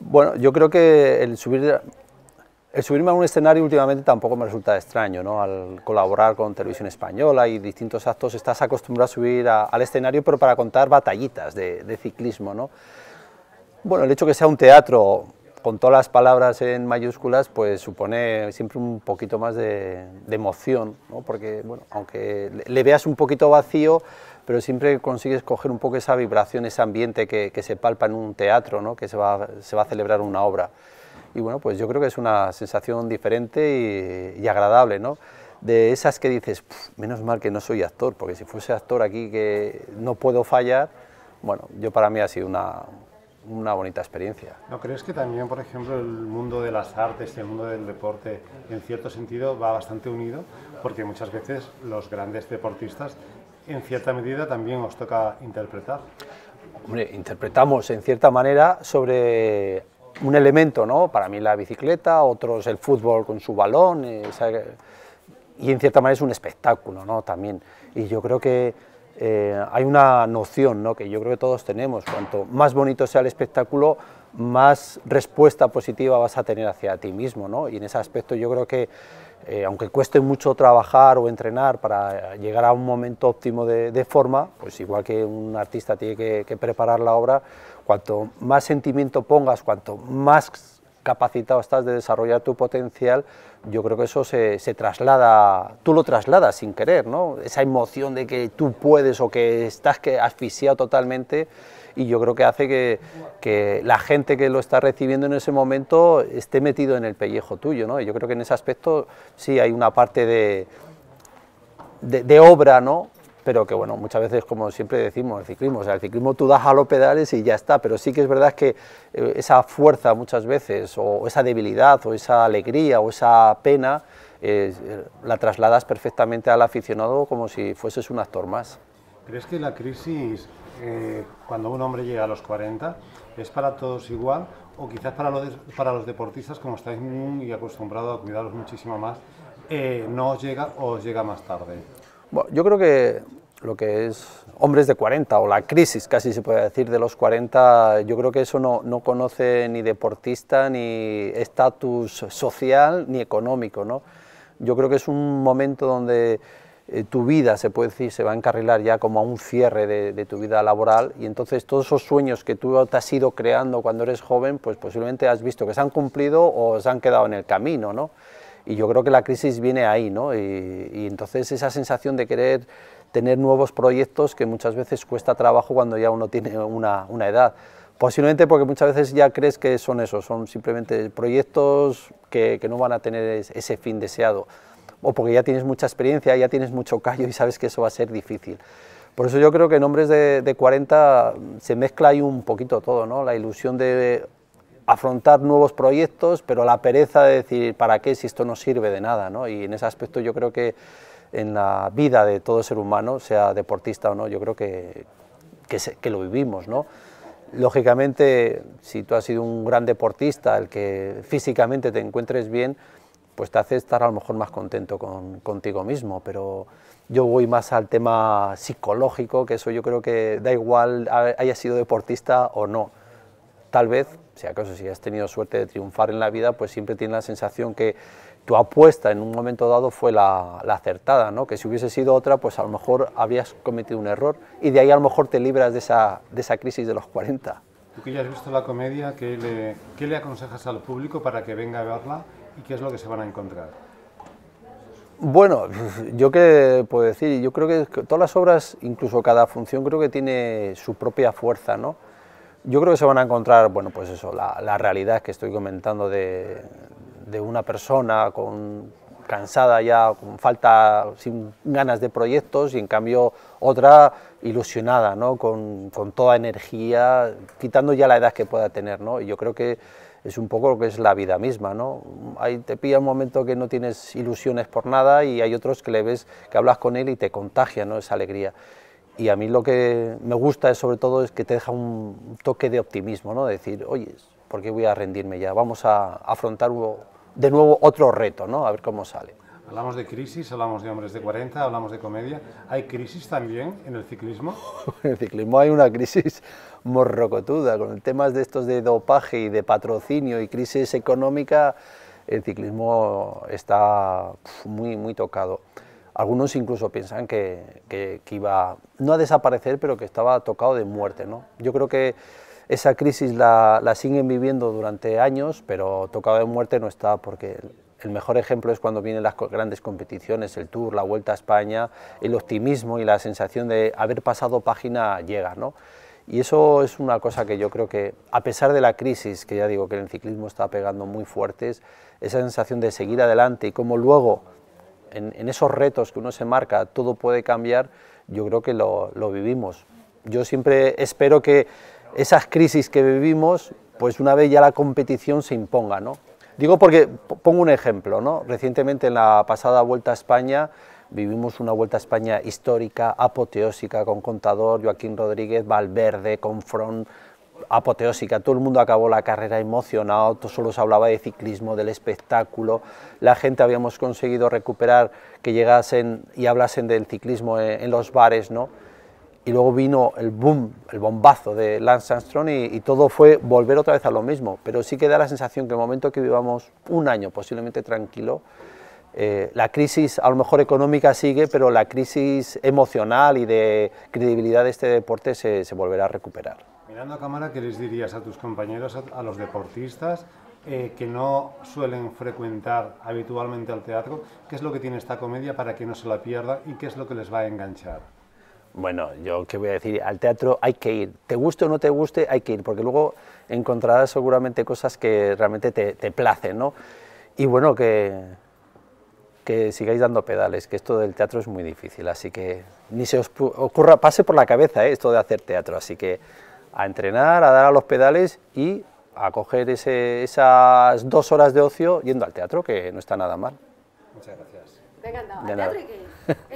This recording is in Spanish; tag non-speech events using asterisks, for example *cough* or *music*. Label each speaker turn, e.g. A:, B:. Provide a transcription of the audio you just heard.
A: Bueno, yo creo que el subir subirme a un escenario últimamente tampoco me resulta extraño, ¿no? Al colaborar con Televisión Española y distintos actos estás acostumbrado a subir al escenario, pero para contar batallitas de, ciclismo, ¿no? Bueno, el hecho que sea un teatro con todas las palabras en mayúsculas, pues supone siempre un poquito más de, emoción, ¿no? porque bueno, aunque le veas un poquito vacío, pero siempre consigues coger un poco esa vibración, ese ambiente que, se palpa en un teatro, ¿no? que se va, se va, a celebrar una obra. Y bueno, pues yo creo que es una sensación diferente y, agradable, ¿no? De esas que dices, menos mal que no soy actor, porque si fuese actor aquí que no puedo fallar, bueno, yo para mí ha sido una, una bonita experiencia.
B: ¿No crees que también, por ejemplo, el mundo de las artes y el mundo del deporte, en cierto sentido, va bastante unido? Porque muchas veces los grandes deportistas, en cierta medida, también os toca interpretar.
A: Hombre, interpretamos en cierta manera sobre un elemento, ¿no? Para mí la bicicleta, otros el fútbol con su balón, eh, y en cierta manera es un espectáculo, ¿no? También. Y yo creo que eh, hay una noción ¿no? que yo creo que todos tenemos, cuanto más bonito sea el espectáculo, más respuesta positiva vas a tener hacia ti mismo, ¿no? y en ese aspecto yo creo que, eh, aunque cueste mucho trabajar o entrenar para llegar a un momento óptimo de, forma, pues igual que un artista tiene que preparar la obra, cuanto más sentimiento pongas, cuanto más capacitado estás de desarrollar tu potencial, yo creo que eso se, traslada, tú lo trasladas sin querer, ¿no? Esa emoción de que tú puedes o que estás que asfixiado totalmente y yo creo que hace que, la gente que lo está recibiendo en ese momento esté metido en el pellejo tuyo, ¿no? Y yo creo que en ese aspecto sí hay una parte de, de, de obra, ¿no? pero que bueno, muchas veces, como siempre decimos, el ciclismo, el ciclismo tú das a los pedales y ya está, pero sí que es verdad que eh, esa fuerza muchas veces, o, esa debilidad, o esa alegría, o esa pena, eh, la trasladas perfectamente al aficionado como si fueses un actor más.
B: ¿Crees que la crisis, eh, cuando un hombre llega a los 40, es para todos igual? O quizás para para los deportistas, como estáis muy acostumbrados a cuidaros muchísimo más, no os llega o os llega más tarde.
A: Bueno, yo creo que lo que es hombres de 40 o la crisis casi se puede decir de los 40, yo creo que eso no, no conoce ni deportista, ni estatus social, ni económico. ¿no? Yo creo que es un momento donde eh, tu vida se puede decir, se va a encarrilar ya como a un cierre de, de, tu vida laboral y entonces todos esos sueños que tú te has ido creando cuando eres joven, pues posiblemente has visto que se han cumplido o se han quedado en el camino. ¿no? Y yo creo que la crisis viene ahí, ¿no? Y, entonces esa sensación de querer tener nuevos proyectos que muchas veces cuesta trabajo cuando ya uno tiene una, edad. Posiblemente porque muchas veces ya crees que son eso, son simplemente proyectos que, no van a tener ese fin deseado. O porque ya tienes mucha experiencia, ya tienes mucho callo y sabes que eso va a ser difícil. Por eso yo creo que en hombres de, de 40 se mezcla ahí un poquito todo, ¿no? La ilusión de afrontar nuevos proyectos, pero la pereza de decir, ¿para qué si esto no sirve de nada? Y en ese aspecto yo creo que en la vida de todo ser humano, sea deportista o no, yo creo que, que, lo vivimos. ¿no? Lógicamente, si tú has sido un gran deportista, el que físicamente te encuentres bien, pues te hace estar a lo mejor más contento contigo mismo, pero yo voy más al tema psicológico, que eso yo creo que da igual haya sido deportista o no. Tal vez si acaso si has tenido suerte de triunfar en la vida, pues siempre tienes la sensación que tu apuesta en un momento dado fue la, acertada, ¿no? que si hubiese sido otra, pues a lo mejor habrías cometido un error y de ahí a lo mejor te libras de esa, de esa crisis de los 40.
B: Tú que ya has visto la comedia, ¿qué le, ¿qué le aconsejas al público para que venga a verla y qué es lo que se van a encontrar?
A: Bueno, *laughs* yo qué puedo decir, yo creo que todas las obras, incluso cada función, creo que tiene su propia fuerza, ¿no? yo creo que se van a encontrar, bueno, pues eso, la, realidad que estoy comentando de, una persona con, cansada ya, con falta, sin ganas de proyectos y en cambio otra ilusionada, ¿no? Con, toda energía, quitando ya la edad que pueda tener, ¿no? Y yo creo que es un poco lo que es la vida misma, ¿no? Ahí te pilla un momento que no tienes ilusiones por nada y hay otros que le ves, que hablas con él y te contagia, ¿no? Esa alegría y a mí lo que me gusta es sobre todo es que te deja un toque de optimismo, ¿no? De decir, oye, ¿por qué voy a rendirme ya? Vamos a afrontar de nuevo otro reto, ¿no? A ver cómo sale.
B: Hablamos de crisis, hablamos de hombres de 40, hablamos de comedia. ¿Hay crisis también en el ciclismo?
A: *laughs* en el ciclismo hay una crisis morrocotuda. Con el tema de estos de dopaje y de patrocinio y crisis económica, el ciclismo está muy, muy tocado. Algunos incluso piensan que, iba, no a desaparecer, pero que estaba tocado de muerte. ¿no? Yo creo que esa crisis la, siguen viviendo durante años, pero tocado de muerte no está, porque el mejor ejemplo es cuando vienen las grandes competiciones, el Tour, la Vuelta a España, el optimismo y la sensación de haber pasado página llega. ¿no? Y eso es una cosa que yo creo que, a pesar de la crisis, que ya digo que el ciclismo está pegando muy fuertes, esa sensación de seguir adelante y cómo luego en, esos retos que uno se marca, todo puede cambiar, yo creo que lo, vivimos. Yo siempre espero que esas crisis que vivimos, pues una vez ya la competición se imponga, ¿no? Digo porque, pongo un ejemplo, ¿no? Recientemente en la pasada Vuelta a España, vivimos una Vuelta a España histórica, apoteósica, con Contador, Joaquín Rodríguez, Valverde, con Front, apoteósica, todo el mundo acabó la carrera emocionado, solo se hablaba de ciclismo, del espectáculo, la gente habíamos conseguido recuperar que llegasen y hablasen del ciclismo en, los bares, ¿no? Y luego vino el boom, el bombazo de Lance Armstrong y, todo fue volver otra vez a lo mismo, pero sí que da la sensación que el momento que vivamos un año posiblemente tranquilo, eh, la crisis a lo mejor económica sigue, pero la crisis emocional y de credibilidad de este deporte se volverá a recuperar.
B: Mirando a cámara, ¿qué les dirías a tus compañeros, a, los deportistas eh, que no suelen frecuentar habitualmente al teatro? ¿Qué es lo que tiene esta comedia para que no se la pierda y qué es lo que les va a enganchar?
A: Bueno, yo qué voy a decir, al teatro hay que ir, te guste o no te guste, hay que ir, porque luego encontrarás seguramente cosas que realmente te, placen, ¿no? Y bueno, que, que sigáis dando pedales, que esto del teatro es muy difícil, así que ni se os ocurra, pase por la cabeza ¿eh? esto de hacer teatro, así que a entrenar, a dar a los pedales y a coger esas dos horas de ocio yendo al teatro, que no está nada mal.
B: Muchas gracias. *laughs*